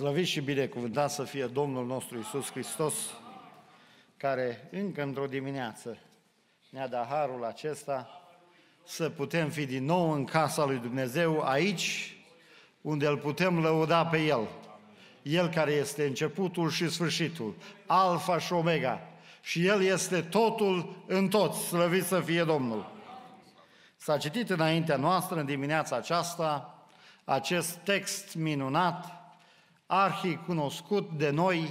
Slăvit și binecuvântat să fie Domnul nostru Isus Hristos, care încă într-o dimineață ne-a dat harul acesta să putem fi din nou în casa lui Dumnezeu, aici unde îl putem lăuda pe El. El care este începutul și sfârșitul, Alfa și Omega. Și El este totul în toți, slăvit să fie Domnul. S-a citit înaintea noastră, în dimineața aceasta, acest text minunat, arhi cunoscut de noi,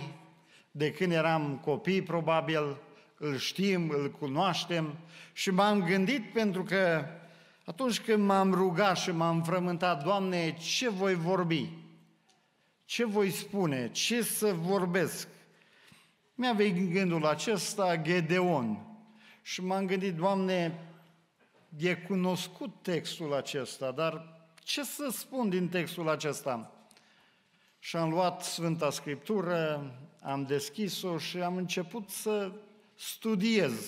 de când eram copii probabil, îl știm, îl cunoaștem și m-am gândit pentru că atunci când m-am rugat și m-am frământat, Doamne, ce voi vorbi? Ce voi spune? Ce să vorbesc? Mi-a venit gândul acesta Gedeon și m-am gândit, Doamne, e cunoscut textul acesta, dar ce să spun din textul acesta? Și am luat Sfânta Scriptură, am deschis-o și am început să studiez.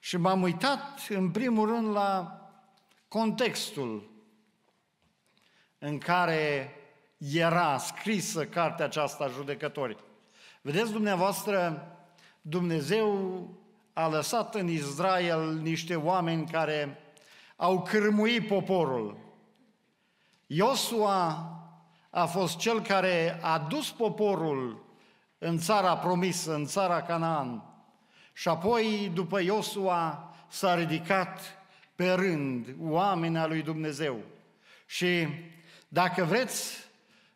Și m-am uitat, în primul rând, la contextul în care era scrisă cartea aceasta judecătorii. Vedeți dumneavoastră, Dumnezeu a lăsat în Israel niște oameni care au cârmuit poporul. Iosua a fost cel care a dus poporul în țara promisă, în țara Canaan. Și apoi, după Iosua, s-a ridicat pe rând oamenii lui Dumnezeu. Și dacă vreți,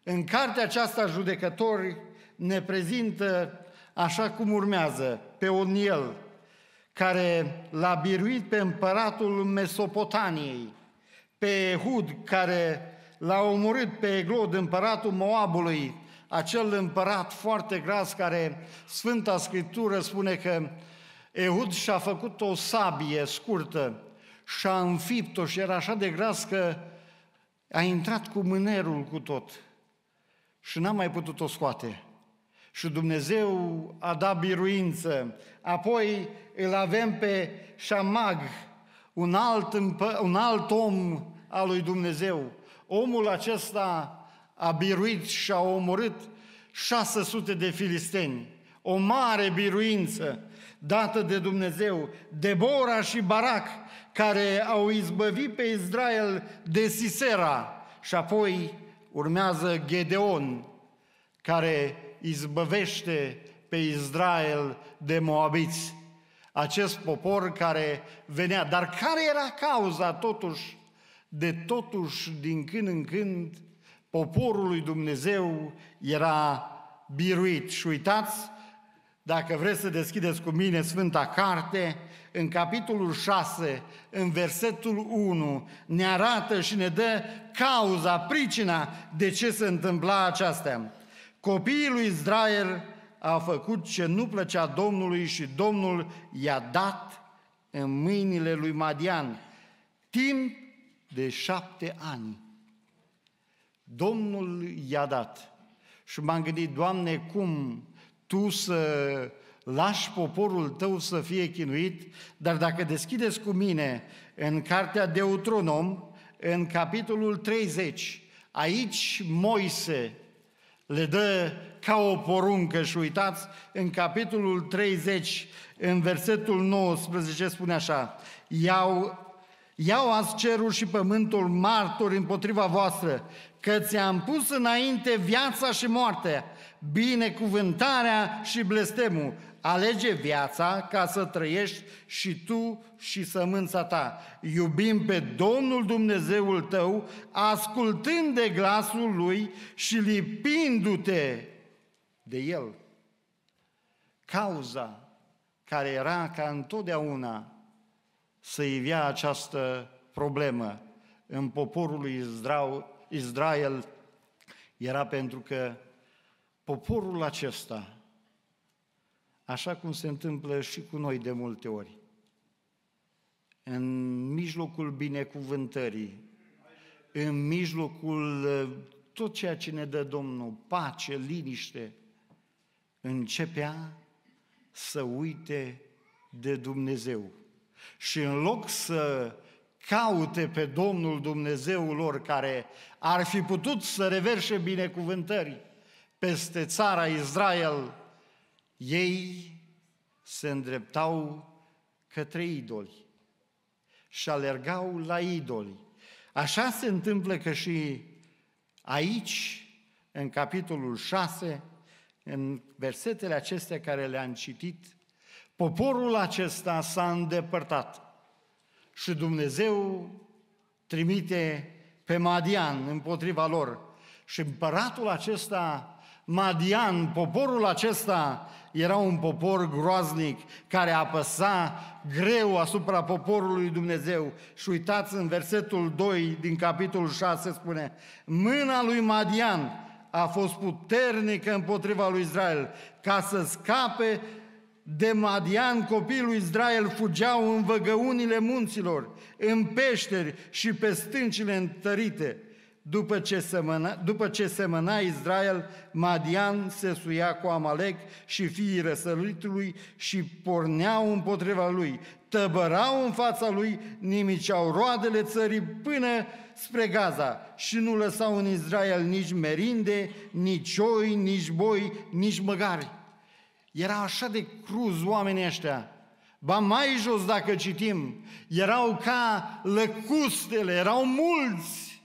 în cartea aceasta judecători ne prezintă așa cum urmează, pe el care l-a biruit pe împăratul Mesopotaniei, pe Hud, care l-a omorât pe Eglod, împăratul Moabului, acel împărat foarte gras care Sfânta Scriptură spune că Ehud și-a făcut o sabie scurtă și a înfipt-o și era așa de gras că a intrat cu mânerul cu tot și n-a mai putut o scoate. Și Dumnezeu a dat biruință. Apoi îl avem pe Șamag, un alt, împă- un alt om al lui Dumnezeu, omul acesta a biruit și a omorât 600 de filisteni. O mare biruință dată de Dumnezeu, Debora și Barak care au izbăvit pe Israel de Sisera și apoi urmează Gedeon, care izbăvește pe Israel de Moabiți, acest popor care venea. Dar care era cauza totuși de totuși din când în când poporul lui Dumnezeu era biruit. Și uitați, dacă vreți să deschideți cu mine Sfânta Carte, în capitolul 6, în versetul 1, ne arată și ne dă cauza, pricina de ce se întâmpla aceasta. Copiii lui Israel a făcut ce nu plăcea Domnului și Domnul i-a dat în mâinile lui Madian. Timp de șapte ani. Domnul i-a dat. Și m-am gândit, Doamne, cum Tu să lași poporul Tău să fie chinuit, dar dacă deschideți cu mine în cartea Deutronom, în capitolul 30, aici Moise le dă ca o poruncă și uitați, în capitolul 30, în versetul 19 spune așa, i-au Iau azi cerul și pământul martori împotriva voastră, că ți-am pus înainte viața și moartea, binecuvântarea și blestemul. Alege viața ca să trăiești și tu și sămânța ta. Iubim pe Domnul Dumnezeul tău, ascultând de glasul lui și lipindu-te de el. Cauza care era ca întotdeauna să ivea această problemă în poporul lui Israel era pentru că poporul acesta, așa cum se întâmplă și cu noi de multe ori, în mijlocul binecuvântării, în mijlocul tot ceea ce ne dă Domnul, pace, liniște, începea să uite de Dumnezeu. Și în loc să caute pe Domnul Dumnezeul lor, care ar fi putut să reverse binecuvântări peste țara Israel, ei se îndreptau către idoli și alergau la idoli. Așa se întâmplă că și aici, în capitolul 6, în versetele acestea care le-am citit, Poporul acesta s-a îndepărtat și Dumnezeu trimite pe Madian împotriva lor. Și împăratul acesta, Madian, poporul acesta, era un popor groaznic care apăsa greu asupra poporului Dumnezeu. Și uitați în versetul 2 din capitolul 6 spune, mâna lui Madian a fost puternică împotriva lui Israel ca să scape de Madian, copilul Israel, fugeau în văgăunile munților, în peșteri și pe stâncile întărite. După ce, semăna, după ce semăna Israel, Madian se suia cu Amalek și fiii răsălitului și porneau împotriva lui, tăbărau în fața lui, nimiceau roadele țării până spre Gaza și nu lăsau în Israel nici merinde, nici oi, nici boi, nici măgari. Era așa de cruz oamenii ăștia. Ba mai jos dacă citim, erau ca lăcustele, erau mulți.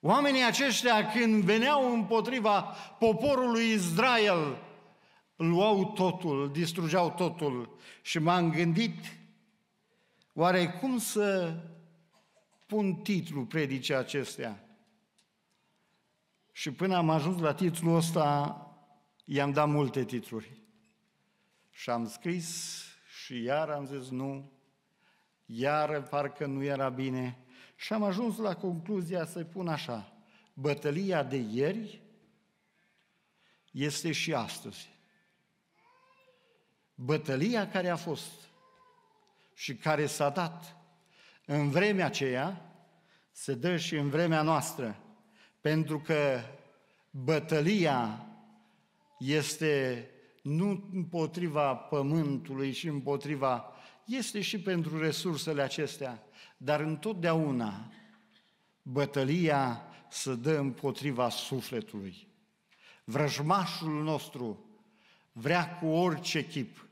Oamenii aceștia când veneau împotriva poporului Israel, luau totul, distrugeau totul. Și m-am gândit, oare cum să pun titlu predicii acestea? Și până am ajuns la titlul ăsta, I-am dat multe titluri. Și am scris și iar am zis nu, iar parcă nu era bine. Și am ajuns la concluzia să-i pun așa, bătălia de ieri este și astăzi. Bătălia care a fost și care s-a dat în vremea aceea, se dă și în vremea noastră, pentru că bătălia este nu împotriva pământului și împotriva, este și pentru resursele acestea, dar întotdeauna bătălia se dă împotriva sufletului. Vrăjmașul nostru vrea cu orice chip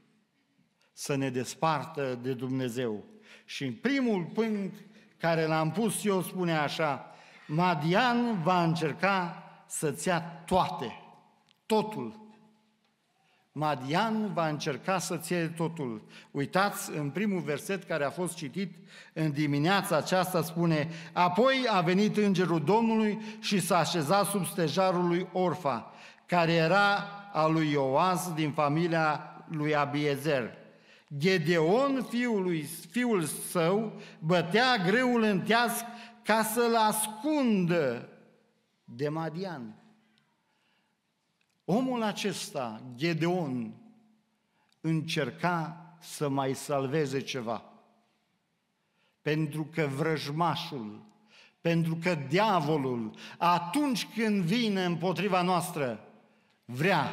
să ne despartă de Dumnezeu. Și în primul punct care l-am pus eu spune așa, Madian va încerca să-ți ia toate totul. Madian va încerca să-ți iei totul. Uitați, în primul verset care a fost citit în dimineața aceasta spune Apoi a venit îngerul Domnului și s-a așezat sub stejarul lui Orfa, care era al lui Ioaz din familia lui Abiezer. Gedeon, fiul, lui, fiul său, bătea greul în teasc ca să-l ascundă de Madian. Omul acesta, Gedeon, încerca să mai salveze ceva. Pentru că vrăjmașul, pentru că diavolul, atunci când vine împotriva noastră, vrea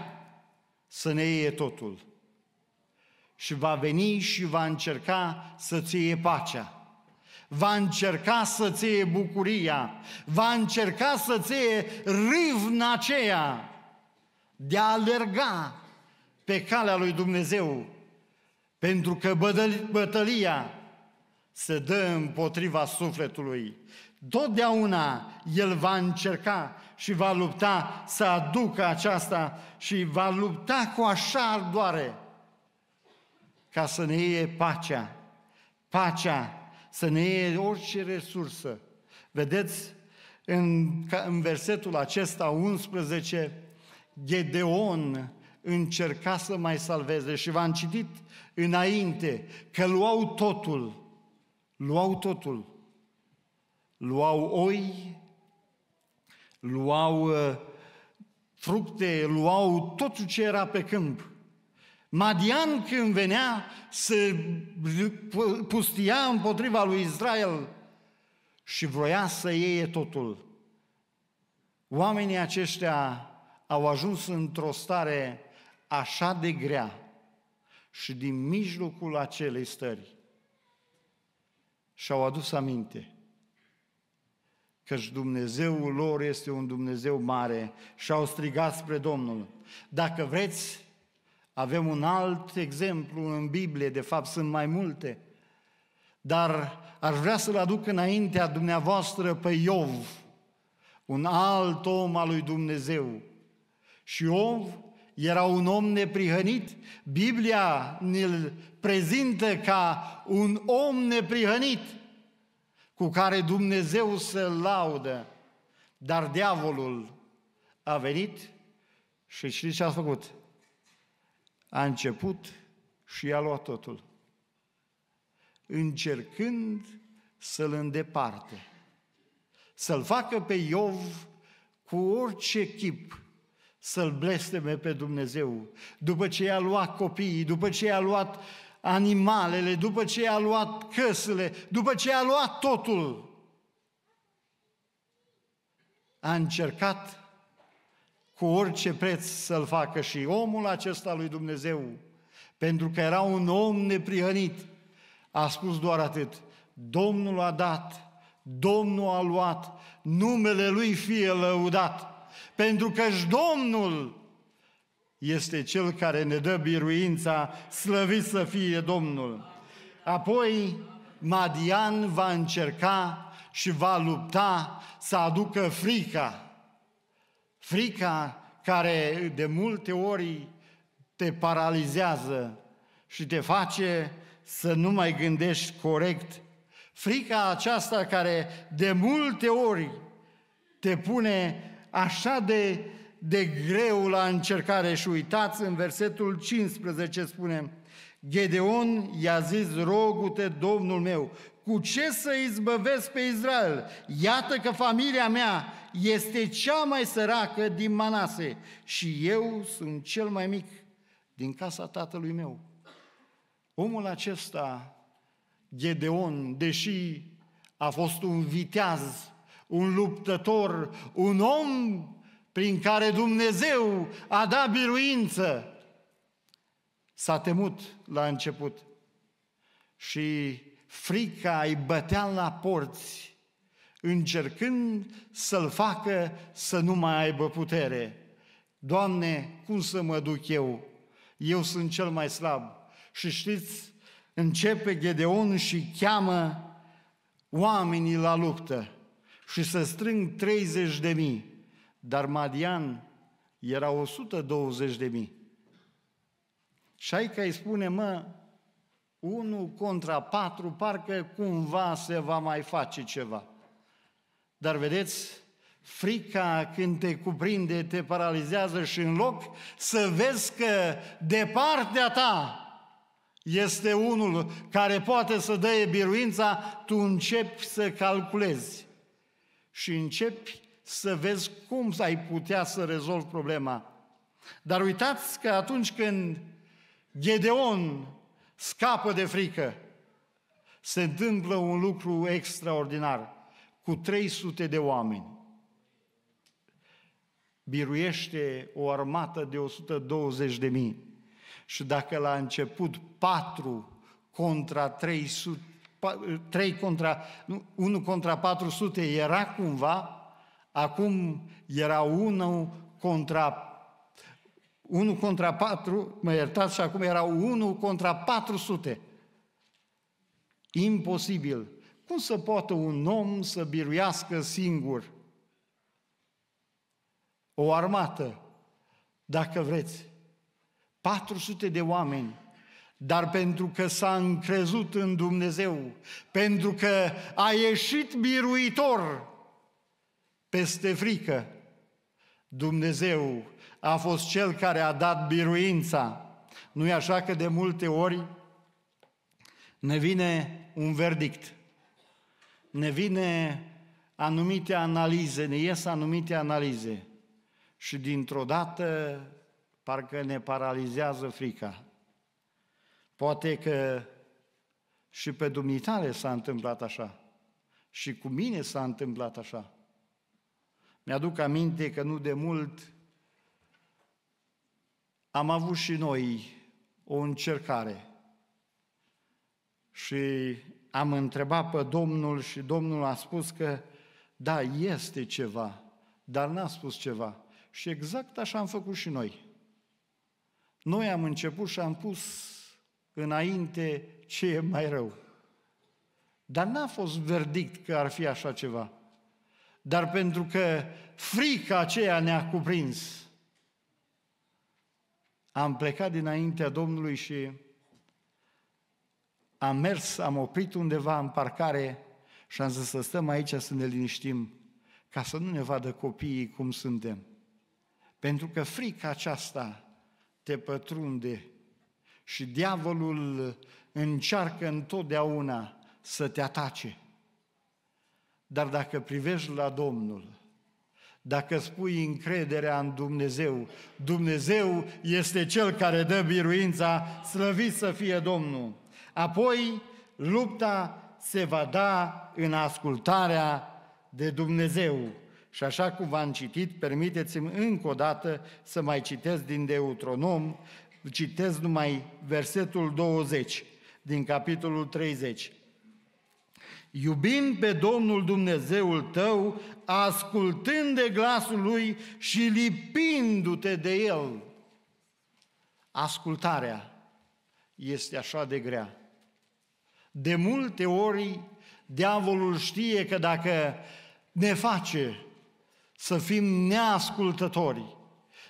să ne iei totul. Și va veni și va încerca să-ți pacea va încerca să-ți bucuria, va încerca să-ți iei râvna aceea de a alerga pe calea lui Dumnezeu, pentru că bătălia se dă împotriva sufletului. Totdeauna el va încerca și va lupta să aducă aceasta și va lupta cu așa ardoare ca să ne iei pacea, pacea, să ne iei orice resursă. Vedeți, în, în versetul acesta 11, Gedeon încerca să mai salveze și v-am citit înainte că luau totul, luau totul, luau oi, luau uh, fructe, luau tot ce era pe câmp. Madian când venea să pustia împotriva lui Israel și vroia să iei totul. Oamenii aceștia au ajuns într-o stare așa de grea și din mijlocul acelei stări și-au adus aminte căci Dumnezeul lor este un Dumnezeu mare și au strigat spre Domnul. Dacă vreți, avem un alt exemplu în Biblie, de fapt sunt mai multe, dar aș vrea să-l aduc înaintea dumneavoastră pe Iov, un alt om al lui Dumnezeu, și Iov era un om neprihănit. Biblia ne prezintă ca un om neprihănit cu care Dumnezeu se laudă. Dar diavolul a venit și știți ce a făcut? A început și i-a luat totul. Încercând să-l îndeparte, să-l facă pe Iov cu orice chip să-L blesteme pe Dumnezeu. După ce i-a luat copiii, după ce i-a luat animalele, după ce i-a luat căsele, după ce i-a luat totul, a încercat cu orice preț să-l facă și omul acesta lui Dumnezeu, pentru că era un om neprihănit. A spus doar atât, Domnul a dat, Domnul a luat, numele Lui fie lăudat pentru că și Domnul este Cel care ne dă biruința, slăvit să fie Domnul. Apoi, Madian va încerca și va lupta să aducă frica. Frica care de multe ori te paralizează și te face să nu mai gândești corect. Frica aceasta care de multe ori te pune așa de, de greu la încercare. Și uitați, în versetul 15 spune, Gedeon i-a zis, rogu-te, Domnul meu, cu ce să izbăvesc pe Israel? Iată că familia mea este cea mai săracă din Manase și eu sunt cel mai mic din casa tatălui meu. Omul acesta, Gedeon, deși a fost un viteaz un luptător, un om prin care Dumnezeu a dat biruință. S-a temut la început și frica îi bătea la porți, încercând să-l facă să nu mai aibă putere. Doamne, cum să mă duc eu? Eu sunt cel mai slab. Și știți, începe Gedeon și cheamă oamenii la luptă și să strâng 30 de mii. Dar Madian era 120 de mii. că îi spune, mă, unul contra patru, parcă cumva se va mai face ceva. Dar vedeți, frica când te cuprinde, te paralizează și în loc să vezi că de partea ta este unul care poate să dăie biruința, tu începi să calculezi și începi să vezi cum ai putea să rezolvi problema. Dar uitați că atunci când Gedeon scapă de frică, se întâmplă un lucru extraordinar cu 300 de oameni. Biruiește o armată de 120 de mii. Și dacă la început 4 contra 300, 3 contra, 1 contra 400 era cumva, acum era 1 contra 1 contra 4, mă iertați, și acum era 1 contra 400. Imposibil. Cum să poată un om să biruiască singur o armată, dacă vreți? 400 de oameni dar pentru că s-a încrezut în Dumnezeu, pentru că a ieșit biruitor peste frică. Dumnezeu a fost cel care a dat biruința. Nu e așa că de multe ori ne vine un verdict, ne vine anumite analize, ne ies anumite analize și dintr-o dată parcă ne paralizează frica. Poate că și pe dumnitare s-a întâmplat așa. Și cu mine s-a întâmplat așa. Mi-aduc aminte că nu de mult am avut și noi o încercare. Și am întrebat pe Domnul și Domnul a spus că da, este ceva, dar n-a spus ceva. Și exact așa am făcut și noi. Noi am început și am pus înainte ce e mai rău. Dar n-a fost verdict că ar fi așa ceva. Dar pentru că frica aceea ne-a cuprins, am plecat dinaintea Domnului și am mers, am oprit undeva în parcare și am zis să stăm aici să ne liniștim, ca să nu ne vadă copiii cum suntem. Pentru că frica aceasta te pătrunde și diavolul încearcă întotdeauna să te atace. Dar dacă privești la Domnul, dacă spui încrederea în Dumnezeu, Dumnezeu este Cel care dă biruința, slăvit să fie Domnul. Apoi, lupta se va da în ascultarea de Dumnezeu. Și așa cum v-am citit, permiteți-mi încă o dată să mai citesc din Deuteronom, citez numai versetul 20 din capitolul 30. Iubind pe Domnul Dumnezeul tău, ascultând de glasul lui și lipindu-te de el. Ascultarea este așa de grea. De multe ori, diavolul știe că dacă ne face să fim neascultători,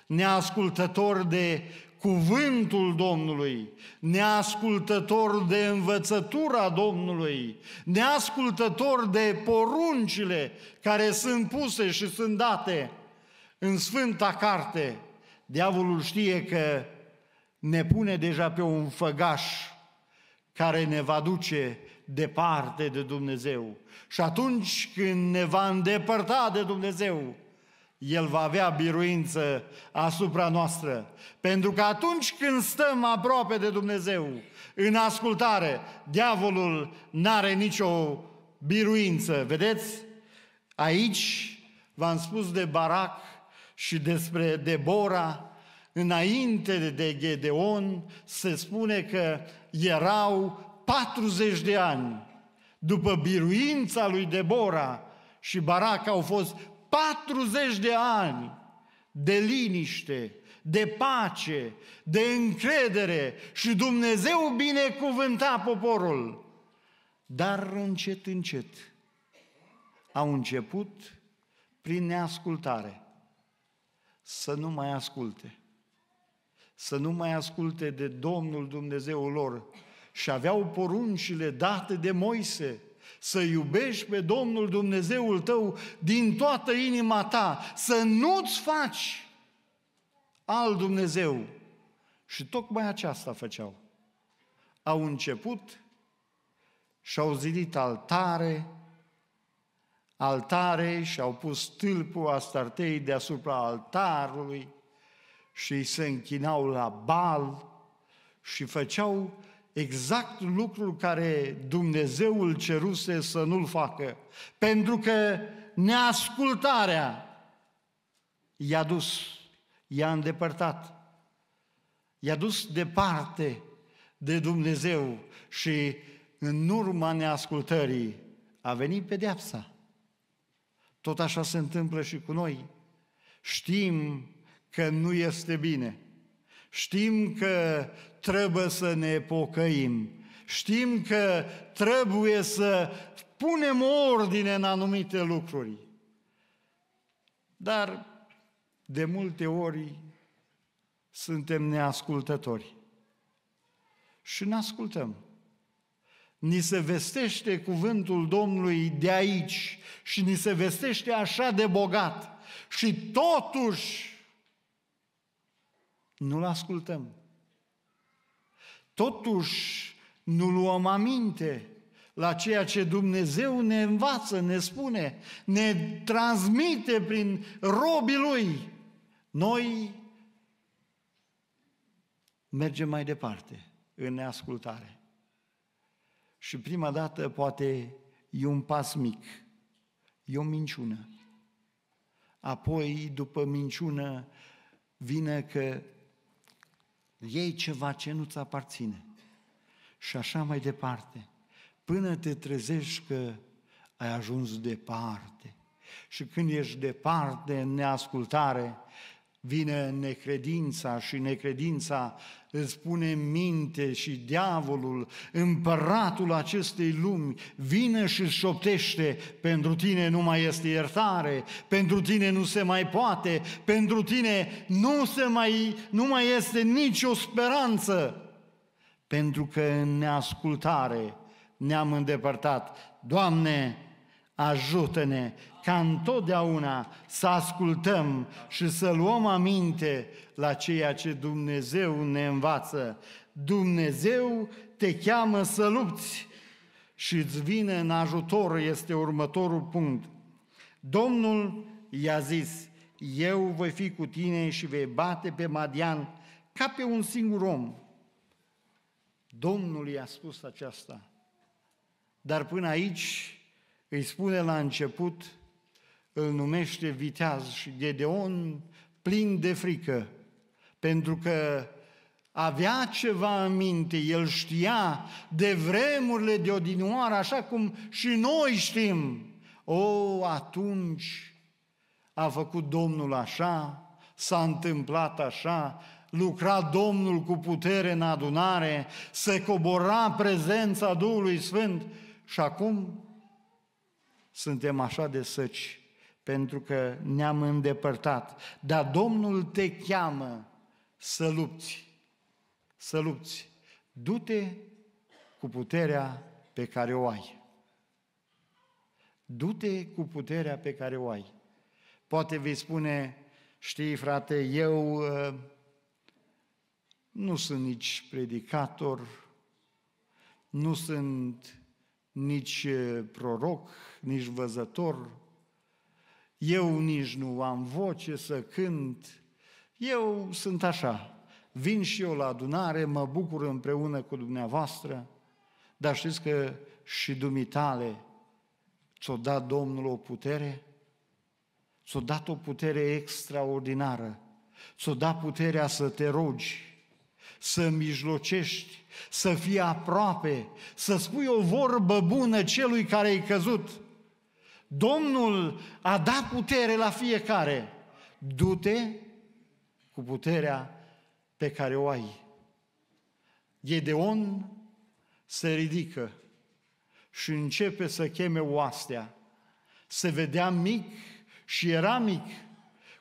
neascultători de cuvântul Domnului, neascultător de învățătura Domnului, neascultător de poruncile care sunt puse și sunt date în Sfânta Carte, diavolul știe că ne pune deja pe un făgaș care ne va duce departe de Dumnezeu. Și atunci când ne va îndepărta de Dumnezeu, el va avea biruință asupra noastră. Pentru că atunci când stăm aproape de Dumnezeu, în ascultare, diavolul n-are nicio biruință. Vedeți? Aici v-am spus de Barac și despre Debora, înainte de Gedeon, se spune că erau 40 de ani. După biruința lui Debora și Barac au fost 40 de ani de liniște, de pace, de încredere și Dumnezeu binecuvânta poporul. Dar încet, încet au început prin neascultare să nu mai asculte. Să nu mai asculte de Domnul Dumnezeul lor și aveau poruncile date de Moise să iubești pe Domnul Dumnezeul tău din toată inima ta, să nu-ți faci al Dumnezeu. Și tocmai aceasta făceau. Au început și au zidit altare, altare și au pus stâlpul Astartei deasupra altarului și se închinau la bal și făceau exact lucrul care Dumnezeul ceruse să nu-l facă, pentru că neascultarea i-a dus, i-a îndepărtat, i-a dus departe de Dumnezeu și în urma neascultării a venit pedeapsa. Tot așa se întâmplă și cu noi. Știm că nu este bine. Știm că trebuie să ne pocăim. Știm că trebuie să punem ordine în anumite lucruri. Dar de multe ori suntem neascultători. Și ne ascultăm. Ni se vestește cuvântul Domnului de aici și ni se vestește așa de bogat. Și totuși nu-l ascultăm totuși nu luăm aminte la ceea ce Dumnezeu ne învață, ne spune, ne transmite prin robii Lui. Noi mergem mai departe în neascultare. Și prima dată poate e un pas mic, e o minciună. Apoi, după minciună, vine că iei ceva ce nu-ți aparține. Și așa mai departe, până te trezești că ai ajuns departe. Și când ești departe în neascultare, vine necredința și necredința îți pune minte și diavolul, împăratul acestei lumi, vine și șoptește, pentru tine nu mai este iertare, pentru tine nu se mai poate, pentru tine nu, se mai, nu mai este nicio speranță, pentru că în neascultare ne-am îndepărtat. Doamne, ajută-ne ca întotdeauna să ascultăm și să luăm aminte la ceea ce Dumnezeu ne învață. Dumnezeu te cheamă să lupți și îți vine în ajutor, este următorul punct. Domnul i-a zis, eu voi fi cu tine și vei bate pe Madian ca pe un singur om. Domnul i-a spus aceasta. Dar până aici îi spune la început, îl numește viteaz și Gedeon plin de frică, pentru că avea ceva în minte, el știa de vremurile de odinioară, așa cum și noi știm. O, atunci a făcut Domnul așa, s-a întâmplat așa, lucra Domnul cu putere în adunare, se cobora prezența Duhului Sfânt și acum suntem așa de săci pentru că ne-am îndepărtat. Dar Domnul te cheamă să lupți, să lupți. Du-te cu puterea pe care o ai. Du-te cu puterea pe care o ai. Poate vei spune, știi frate, eu uh, nu sunt nici predicator, nu sunt nici uh, proroc, nici văzător, eu nici nu am voce să cânt, eu sunt așa, vin și eu la adunare, mă bucur împreună cu dumneavoastră, dar știți că și dumitale ți-o dat Domnul o putere? Ți-o dat o putere extraordinară, ți-o dat puterea să te rogi, să mijlocești, să fii aproape, să spui o vorbă bună celui care ai căzut, Domnul a dat putere la fiecare. Du-te cu puterea pe care o ai. Gedeon se ridică și începe să cheme oastea. Se vedea mic și era mic.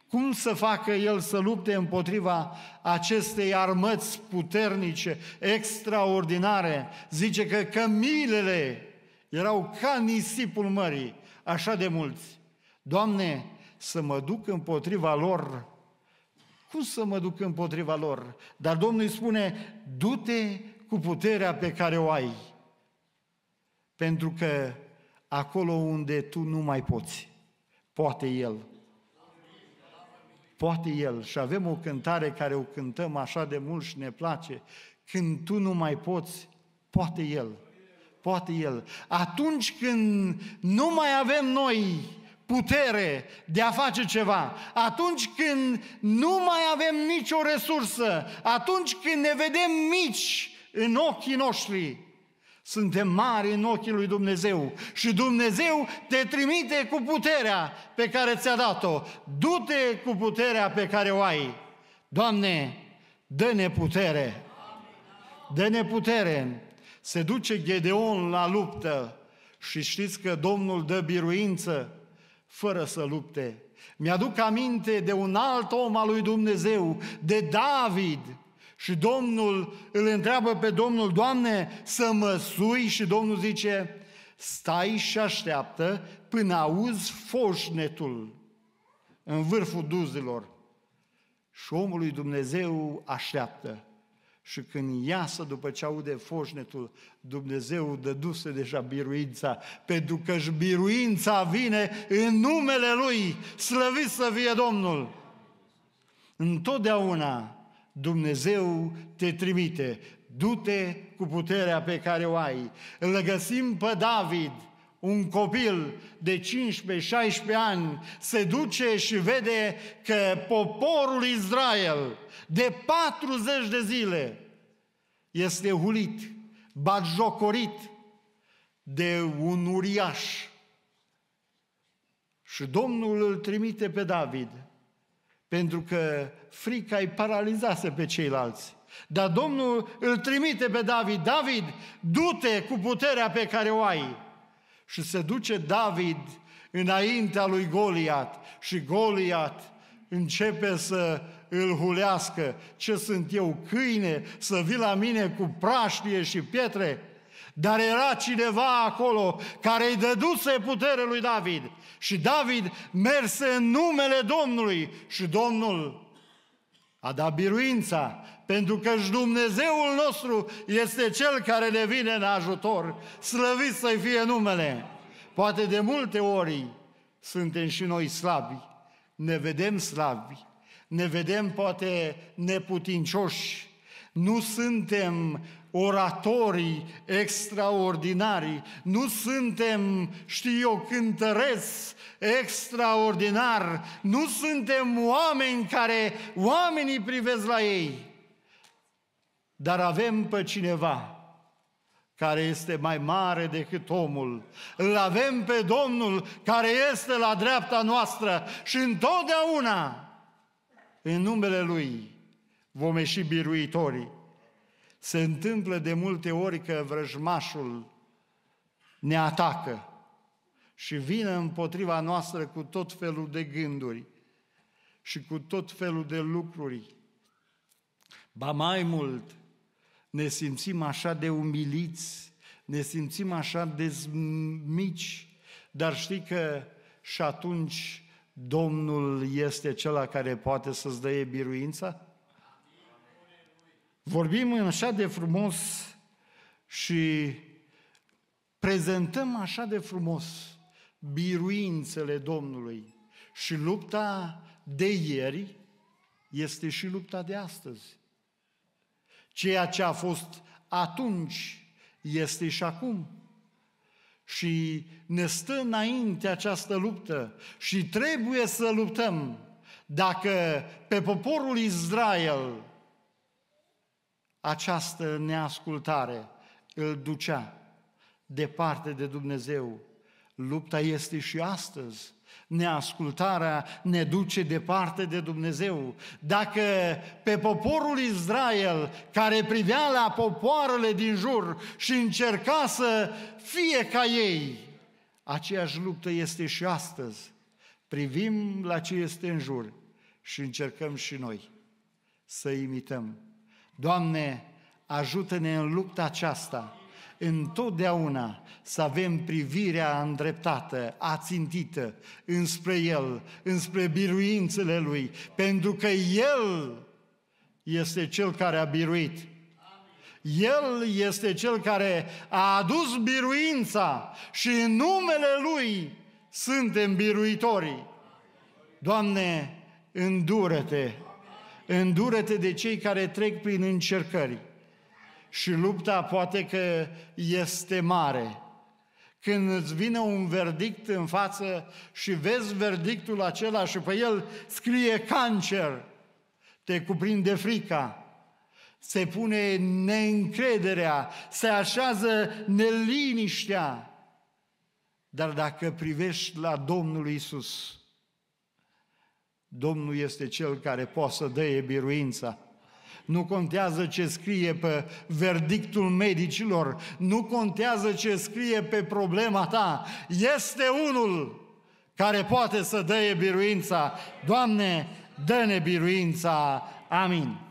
Cum să facă el să lupte împotriva acestei armăți puternice, extraordinare? Zice că cămilele erau ca nisipul mării așa de mulți. Doamne, să mă duc împotriva lor. Cum să mă duc împotriva lor? Dar Domnul îi spune, du-te cu puterea pe care o ai. Pentru că acolo unde tu nu mai poți, poate El. Poate El. Și avem o cântare care o cântăm așa de mult și ne place. Când tu nu mai poți, poate El poate El. Atunci când nu mai avem noi putere de a face ceva, atunci când nu mai avem nicio resursă, atunci când ne vedem mici în ochii noștri, suntem mari în ochii lui Dumnezeu și Dumnezeu te trimite cu puterea pe care ți-a dat-o. Du-te cu puterea pe care o ai. Doamne, dă-ne putere! Dă-ne putere! Se duce Gedeon la luptă și știți că Domnul dă biruință fără să lupte. Mi-aduc aminte de un alt om al lui Dumnezeu, de David. Și Domnul îl întreabă pe Domnul, Doamne, să mă sui? Și Domnul zice, stai și așteaptă până auzi foșnetul în vârful duzilor. Și omul lui Dumnezeu așteaptă și când iasă după ce aude foșnetul, Dumnezeu dăduse deja biruința, pentru că și biruința vine în numele Lui, slăvit să fie Domnul! Întotdeauna Dumnezeu te trimite, du-te cu puterea pe care o ai. Îl găsim pe David, un copil de 15-16 ani se duce și vede că poporul Israel de 40 de zile este hulit, batjocorit de un uriaș. Și Domnul îl trimite pe David, pentru că frica îi paralizase pe ceilalți. Dar Domnul îl trimite pe David, David, du-te cu puterea pe care o ai și se duce David înaintea lui Goliat și Goliat începe să îl hulească. Ce sunt eu, câine, să vii la mine cu praștie și pietre? Dar era cineva acolo care îi dăduse putere lui David. Și David merse în numele Domnului și Domnul a dat biruința, pentru că și Dumnezeul nostru este Cel care ne vine în ajutor. Slăvit să-i fie numele! Poate de multe ori suntem și noi slabi, ne vedem slabi, ne vedem poate neputincioși, nu suntem oratorii extraordinari, nu suntem, știu eu, cântăreți extraordinar, nu suntem oameni care oamenii privesc la ei, dar avem pe cineva care este mai mare decât omul. Îl avem pe Domnul care este la dreapta noastră și întotdeauna în numele Lui vom ieși biruitorii. Se întâmplă de multe ori că vrăjmașul ne atacă și vine împotriva noastră cu tot felul de gânduri și cu tot felul de lucruri. Ba mai mult, ne simțim așa de umiliți, ne simțim așa de mici, dar știi că și atunci Domnul este cel care poate să-ți dăie biruința? Vorbim în așa de frumos și prezentăm așa de frumos biruințele Domnului. Și lupta de ieri este și lupta de astăzi. Ceea ce a fost atunci este și acum. Și ne stă înainte această luptă și trebuie să luptăm. Dacă pe poporul Israel această neascultare îl ducea departe de Dumnezeu. Lupta este și astăzi. Neascultarea ne duce departe de Dumnezeu. Dacă pe poporul Israel, care privea la popoarele din jur și încerca să fie ca ei, aceeași luptă este și astăzi. Privim la ce este în jur și încercăm și noi să imităm Doamne, ajută-ne în lupta aceasta, întotdeauna să avem privirea îndreptată, ațintită, înspre El, înspre biruințele Lui, pentru că El este Cel care a biruit. El este Cel care a adus biruința și în numele Lui suntem biruitorii. Doamne, îndură-te Îndură-te de cei care trec prin încercări. Și lupta poate că este mare. Când îți vine un verdict în față și vezi verdictul acela și pe el scrie cancer, te cuprinde frica, se pune neîncrederea, se așează neliniștea. Dar dacă privești la Domnul Isus, Domnul este Cel care poate să dăie biruința. Nu contează ce scrie pe verdictul medicilor, nu contează ce scrie pe problema ta. Este unul care poate să dăie biruința. Doamne, dă-ne biruința. Amin.